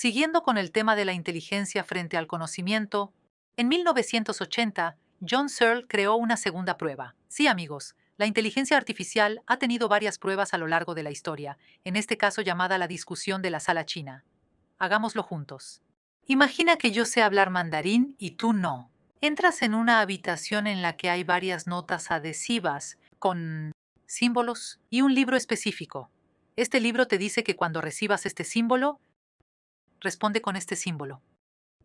Siguiendo con el tema de la inteligencia frente al conocimiento, en 1980, John Searle creó una segunda prueba. Sí, amigos, la inteligencia artificial ha tenido varias pruebas a lo largo de la historia, en este caso llamada la discusión de la sala china. Hagámoslo juntos. Imagina que yo sé hablar mandarín y tú no. Entras en una habitación en la que hay varias notas adhesivas con símbolos y un libro específico. Este libro te dice que cuando recibas este símbolo, responde con este símbolo.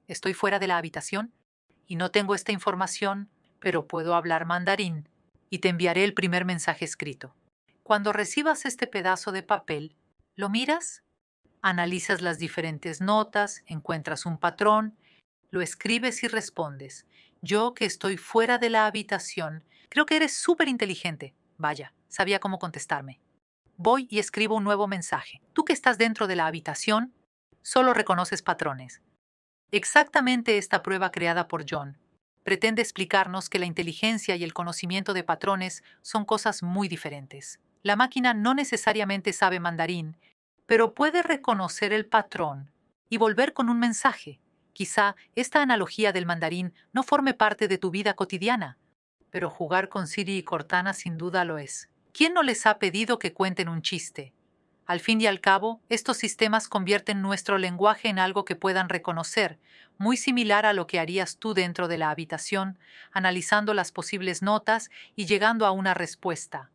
Estoy fuera de la habitación y no tengo esta información, pero puedo hablar mandarín y te enviaré el primer mensaje escrito. Cuando recibas este pedazo de papel, lo miras, analizas las diferentes notas, encuentras un patrón, lo escribes y respondes. Yo que estoy fuera de la habitación, creo que eres súper inteligente. Vaya, sabía cómo contestarme. Voy y escribo un nuevo mensaje. Tú que estás dentro de la habitación, solo reconoces patrones. Exactamente esta prueba creada por John pretende explicarnos que la inteligencia y el conocimiento de patrones son cosas muy diferentes. La máquina no necesariamente sabe mandarín, pero puede reconocer el patrón y volver con un mensaje. Quizá esta analogía del mandarín no forme parte de tu vida cotidiana, pero jugar con Siri y Cortana sin duda lo es. ¿Quién no les ha pedido que cuenten un chiste? Al fin y al cabo, estos sistemas convierten nuestro lenguaje en algo que puedan reconocer, muy similar a lo que harías tú dentro de la habitación, analizando las posibles notas y llegando a una respuesta.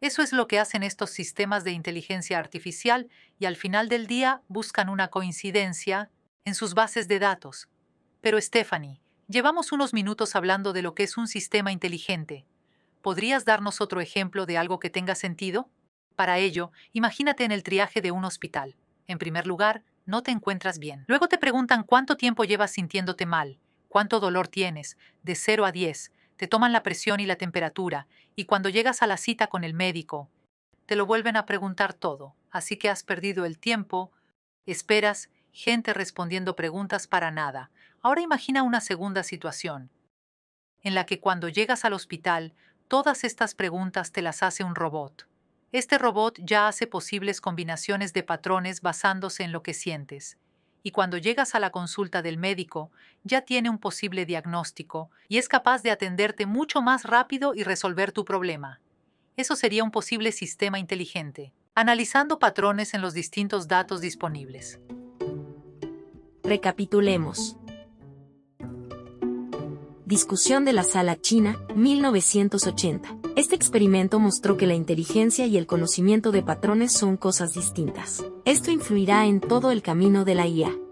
Eso es lo que hacen estos sistemas de inteligencia artificial y al final del día buscan una coincidencia en sus bases de datos. Pero Stephanie, llevamos unos minutos hablando de lo que es un sistema inteligente. ¿Podrías darnos otro ejemplo de algo que tenga sentido? Para ello, imagínate en el triaje de un hospital. En primer lugar, no te encuentras bien. Luego te preguntan cuánto tiempo llevas sintiéndote mal, cuánto dolor tienes, de 0 a 10, te toman la presión y la temperatura, y cuando llegas a la cita con el médico, te lo vuelven a preguntar todo, así que has perdido el tiempo, esperas, gente respondiendo preguntas para nada. Ahora imagina una segunda situación, en la que cuando llegas al hospital, todas estas preguntas te las hace un robot. Este robot ya hace posibles combinaciones de patrones basándose en lo que sientes. Y cuando llegas a la consulta del médico, ya tiene un posible diagnóstico y es capaz de atenderte mucho más rápido y resolver tu problema. Eso sería un posible sistema inteligente, analizando patrones en los distintos datos disponibles. Recapitulemos. Discusión de la Sala China, 1980. Este experimento mostró que la inteligencia y el conocimiento de patrones son cosas distintas. Esto influirá en todo el camino de la IA.